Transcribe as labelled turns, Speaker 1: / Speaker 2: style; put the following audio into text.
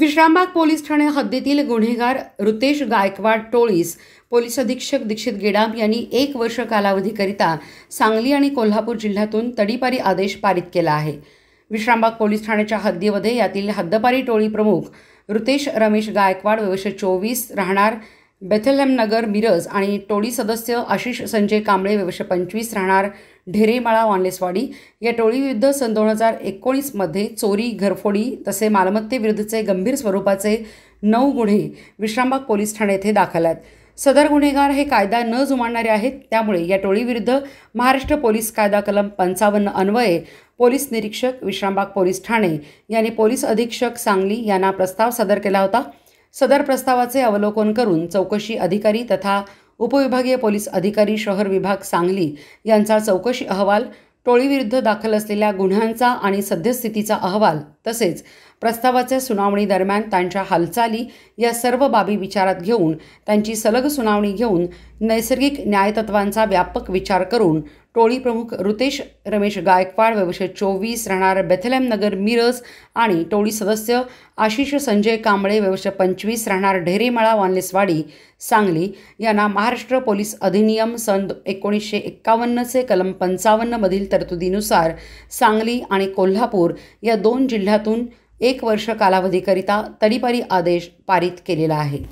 Speaker 1: Vishrambag police Thane हद्दीतील गुन्हेगार रुतेश Gaikwad टोळीस police अधीक्षक दीक्षित गेडाम यांनी एक वर्ष कालावधीकरिता सांगली आणि कोल्हापूर जिल्ह्यातून तडीपारी आदेश पारित केला आहे विश्रामबाग पोलीस ठाण्याच्या हद्दीमध्ये यातील हद्दपारी टोळी प्रमुख रुतेश रमेश गायकवाड वर्ष चोवीस राहणार बेथेलहेम नगर मिरज आणि टोळी सदस्य आशिष संजय कांबळे वर्ष पंचवीस राहणार ढेरेमाळा वानलेसवाडी या टोळीविरुद्ध सन दोन हजार एकोणीसमध्ये चोरी घरफोडी तसे मालमत्तेविरुद्धचे गंभीर स्वरूपाचे नऊ गुन्हे विश्रामबाग पोलीस ठाणे येथे दाखल आहेत सदर गुन्हेगार हे कायदा न जुमानणारे आहेत त्यामुळे या टोळीविरुद्ध महाराष्ट्र पोलीस कायदा कलम पंचावन्न अन्वये पोलीस निरीक्षक विश्रामबाग पोलीस ठाणे यांनी पोलीस अधीक्षक सांगली यांना प्रस्ताव सादर केला होता सदर प्रस्तावाचे अवलोकन करून चौकशी अधिकारी तथा उपविभागीय पोलीस अधिकारी शहर विभाग सांगली यांचा चौकशी अहवाल टोळीविरुद्ध दाखल असलेल्या गुन्ह्यांचा आणि सद्यस्थितीचा अहवाल तसेच प्रस्तावाच्या सुनावणी दरम्यान त्यांच्या हालचाली या सर्व बाबी विचारात घेऊन त्यांची सलग सुनावणी घेऊन नैसर्गिक न्यायतत्वांचा व्यापक विचार करून टोळी प्रमुख रुतेश रमेश गायकवाड व्यवसाय चोवीस राहणार बेथलेम नगर मिरज आणि टोळी सदस्य आशिष संजय कांबळे व्यवसाय पंचवीस राहणार ढेरेमाळा वानलेसवाडी सांगली यांना महाराष्ट्र पोलीस अधिनियम सन एकोणीसशे एक्कावन्नचे कलम पंचावन्नमधील तरतुदीनुसार सांगली आणि कोल्हापूर या दोन जिल्ह्यात जिल्ह्यातून एक वर्ष कालावधीकरिता तडीपारी आदेश पारित केलेला आहे